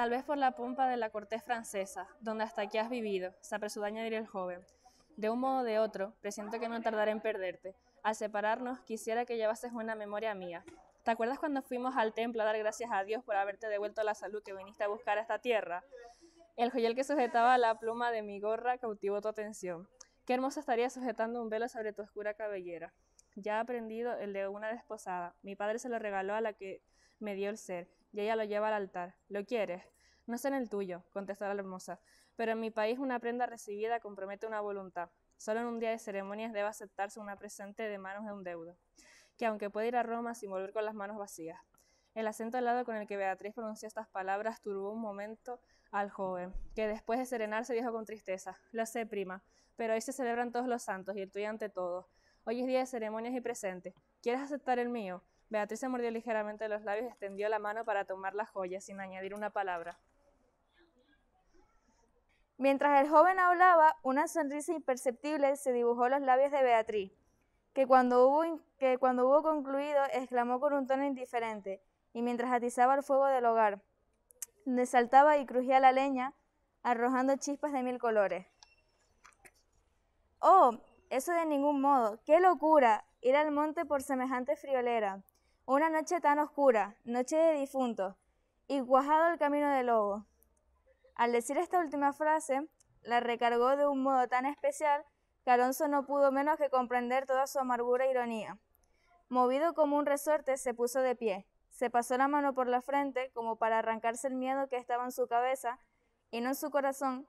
Tal vez por la pompa de la corte francesa, donde hasta aquí has vivido, se apresuró a añadir el joven. De un modo o de otro, presiento que no tardaré en perderte. Al separarnos, quisiera que llevases una memoria mía. ¿Te acuerdas cuando fuimos al templo a dar gracias a Dios por haberte devuelto la salud que viniste a buscar a esta tierra? El joyel que sujetaba la pluma de mi gorra cautivó tu atención. Qué hermosa estaría sujetando un velo sobre tu oscura cabellera ya ha aprendido el de una desposada. Mi padre se lo regaló a la que me dio el ser, y ella lo lleva al altar. ¿Lo quieres? No sé en el tuyo, contestó la hermosa, pero en mi país una prenda recibida compromete una voluntad. Solo en un día de ceremonias debe aceptarse una presente de manos de un deudo, que aunque puede ir a Roma sin volver con las manos vacías. El acento helado con el que Beatriz pronunció estas palabras turbó un momento al joven, que después de serenarse dijo con tristeza, Lo sé, prima, pero hoy se celebran todos los santos y el tuyo ante todos. Hoy es día de ceremonias y presentes. ¿Quieres aceptar el mío? Beatriz se mordió ligeramente los labios y extendió la mano para tomar la joya sin añadir una palabra. Mientras el joven hablaba, una sonrisa imperceptible se dibujó en los labios de Beatriz, que cuando hubo, que cuando hubo concluido exclamó con un tono indiferente, y mientras atizaba el fuego del hogar, le saltaba y crujía la leña, arrojando chispas de mil colores. Oh, eso de ningún modo. ¡Qué locura! Ir al monte por semejante friolera. Una noche tan oscura, noche de difuntos, y cuajado el camino del lobo. Al decir esta última frase, la recargó de un modo tan especial que Alonso no pudo menos que comprender toda su amargura e ironía. Movido como un resorte, se puso de pie, se pasó la mano por la frente como para arrancarse el miedo que estaba en su cabeza y no en su corazón,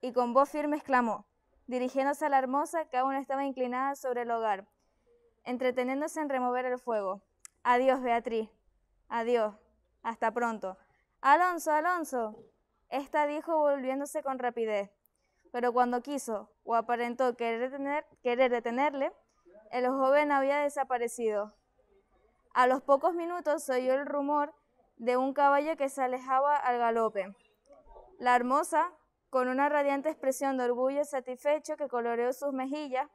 y con voz firme exclamó Dirigiéndose a la hermosa, que aún estaba inclinada sobre el hogar, entreteniéndose en remover el fuego. Adiós, Beatriz. Adiós. Hasta pronto. Alonso, Alonso. Esta dijo volviéndose con rapidez. Pero cuando quiso, o aparentó querer, querer detenerle, el joven había desaparecido. A los pocos minutos se oyó el rumor de un caballo que se alejaba al galope. La hermosa, con una radiante expresión de orgullo satisfecho que coloreó sus mejillas,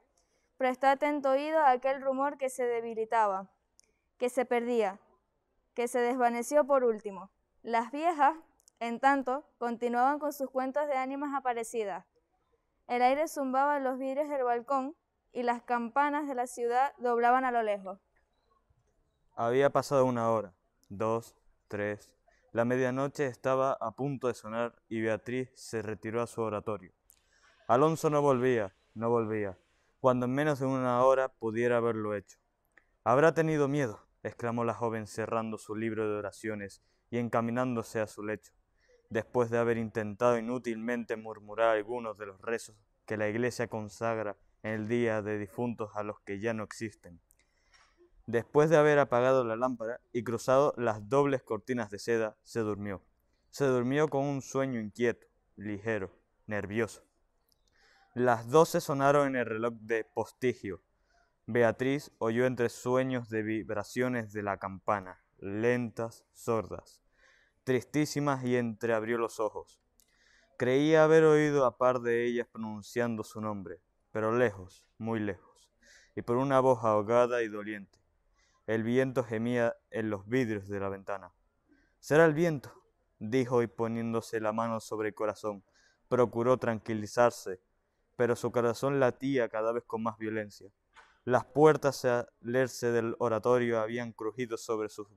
prestó atento oído a aquel rumor que se debilitaba, que se perdía, que se desvaneció por último. Las viejas, en tanto, continuaban con sus cuentas de ánimas aparecidas. El aire zumbaba en los vidrios del balcón y las campanas de la ciudad doblaban a lo lejos. Había pasado una hora, dos, tres, la medianoche estaba a punto de sonar y Beatriz se retiró a su oratorio. Alonso no volvía, no volvía, cuando en menos de una hora pudiera haberlo hecho. Habrá tenido miedo, exclamó la joven cerrando su libro de oraciones y encaminándose a su lecho, después de haber intentado inútilmente murmurar algunos de los rezos que la iglesia consagra en el día de difuntos a los que ya no existen. Después de haber apagado la lámpara y cruzado las dobles cortinas de seda, se durmió. Se durmió con un sueño inquieto, ligero, nervioso. Las doce sonaron en el reloj de postigio. Beatriz oyó entre sueños de vibraciones de la campana, lentas, sordas, tristísimas, y entreabrió los ojos. Creía haber oído a par de ellas pronunciando su nombre, pero lejos, muy lejos, y por una voz ahogada y doliente. El viento gemía en los vidrios de la ventana. Será el viento, dijo y poniéndose la mano sobre el corazón, procuró tranquilizarse, pero su corazón latía cada vez con más violencia. Las puertas al leerse del oratorio habían crujido sobre sus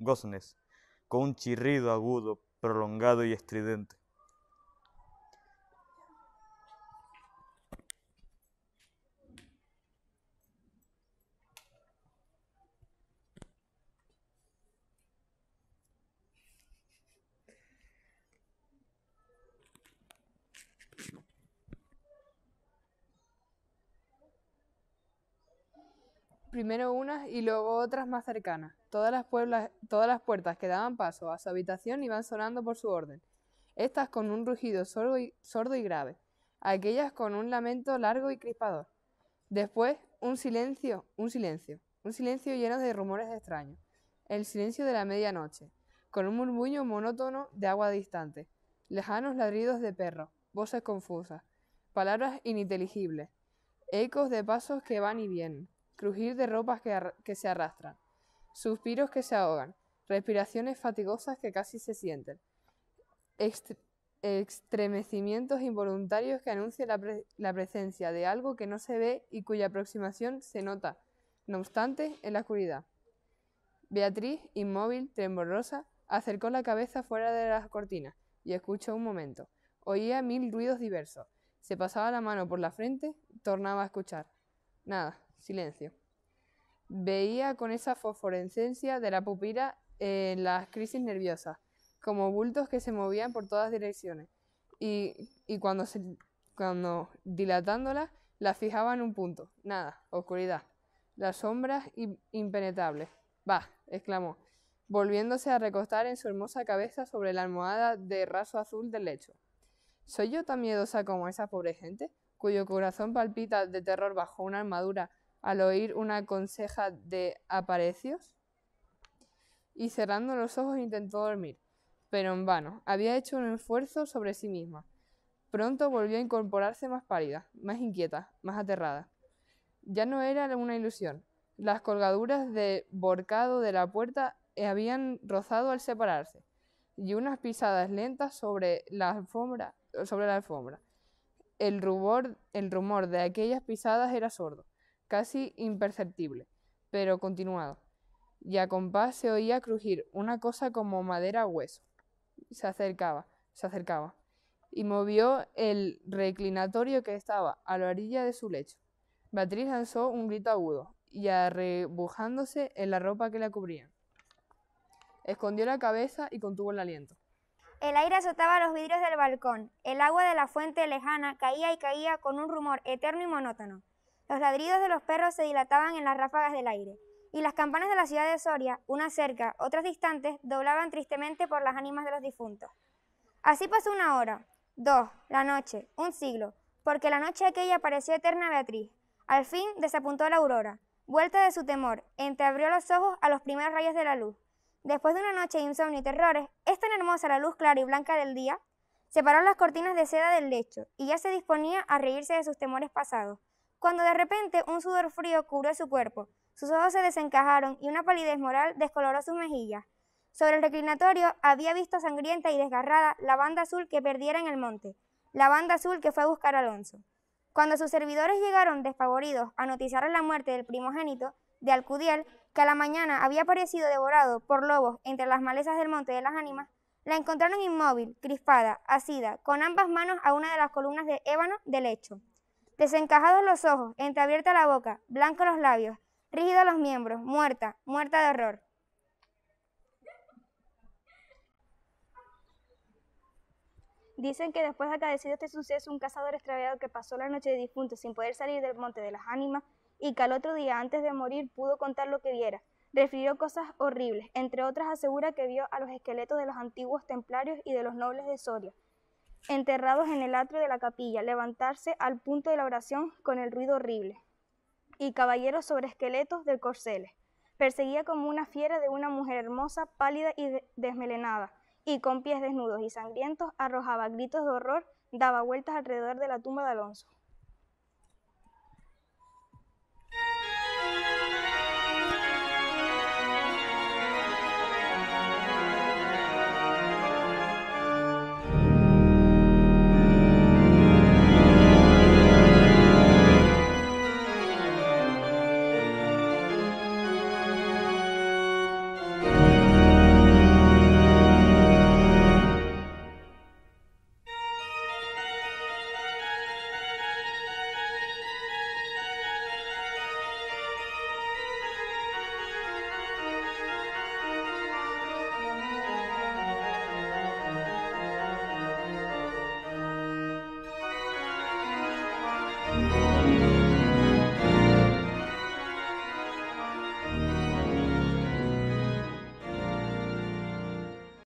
goznes, con un chirrido agudo, prolongado y estridente. primero unas y luego otras más cercanas. Todas las, puertas que daban paso a su habitación iban sonando por su orden, estas con un rugido sordo y, grave, aquellas con un lamento largo y crispador. Después, un silencio, un silencio, un silencio lleno de rumores extraños, el silencio de la medianoche, con un murmullo monótono de agua distante, lejanos ladridos de perros, voces confusas, palabras ininteligibles, ecos de pasos que van y vienen crujir de ropas que, se arrastran, suspiros que se ahogan, respiraciones fatigosas que casi se sienten, estremecimientos involuntarios que anuncian la, presencia de algo que no se ve y cuya aproximación se nota, no obstante, en la oscuridad. Beatriz, inmóvil, temblorosa, acercó la cabeza fuera de las cortinas y escuchó un momento. Oía mil ruidos diversos. Se pasaba la mano por la frente, tornaba a escuchar. Nada, Silencio. Veía con esa fosforescencia de la pupila en eh, las crisis nerviosas, como bultos que se movían por todas direcciones. Y, cuando, se, cuando dilatándolas, las fijaba en un punto. Nada, oscuridad. Las sombras impenetrables. Bah, exclamó, volviéndose a recostar en su hermosa cabeza sobre la almohada de raso azul del lecho. ¿Soy yo tan miedosa como esa pobre gente, cuyo corazón palpita de terror bajo una armadura al oír una conseja de aparecios y cerrando los ojos intentó dormir, pero en vano. Había hecho un esfuerzo sobre sí misma. Pronto volvió a incorporarse más pálida, más inquieta, más aterrada. Ya no era una ilusión. Las colgaduras de borcado de la puerta habían rozado al separarse, y unas pisadas lentas sobre la alfombra, sobre la alfombra. el rumor de aquellas pisadas era sordo casi imperceptible, pero continuado, y a compás se oía crujir una cosa como madera hueso. Se acercaba, se acercaba, y movió el reclinatorio que estaba a la orilla de su lecho. Beatriz lanzó un grito agudo, y arrebujándose en la ropa que la cubría. Escondió la cabeza y contuvo el aliento. El aire azotaba los vidrios del balcón, el agua de la fuente lejana caía y caía con un rumor eterno y monótono. Los ladridos de los perros se dilataban en las ráfagas del aire, y las campanas de la ciudad de Soria, unas cerca, otras distantes, doblaban tristemente por las ánimas de los difuntos. Así pasó una hora, dos, la noche, un siglo, porque la noche aquella pareció eterna Beatriz. Al fin desapuntó la aurora, vuelta de su temor, entreabrió los ojos a los primeros rayos de la luz. Después de una noche de insomnio y terrores, es tan hermosa la luz clara y blanca del día, separó las cortinas de seda del lecho y ya se disponía a reírse de sus temores pasados, cuando de repente un sudor frío cubrió su cuerpo. Sus ojos se desencajaron y una palidez moral descoloró sus mejillas. Sobre el reclinatorio había visto sangrienta y desgarrada la banda azul que perdiera en el monte, la banda azul que fue a buscar a Alonso. Cuando sus servidores llegaron despavoridos a noticiar la muerte del primogénito de Alcudiel, que a la mañana había aparecido devorado por lobos entre las malezas del monte de las ánimas, la encontraron inmóvil, crispada, asida, con ambas manos a una de las columnas de ébano del lecho. Desencajados los ojos, entreabierta la boca, blancos los labios, rígidos los miembros, muerta, muerta de horror. Dicen que después de acadecido este suceso, un cazador extraviado que pasó la noche de difunto sin poder salir del monte de las ánimas y que al otro día antes de morir pudo contar lo que viera, refirió cosas horribles. Entre otras asegura que vio a los esqueletos de los antiguos templarios y de los nobles de Soria, enterrados en el atrio de la capilla, levantarse al punto de la oración con el ruido horrible, y caballeros sobre esqueletos del corceles. Perseguía como una fiera de una mujer hermosa, pálida y desmelenada, y con pies desnudos y sangrientos arrojaba gritos de horror, daba vueltas alrededor de la tumba de Alonso.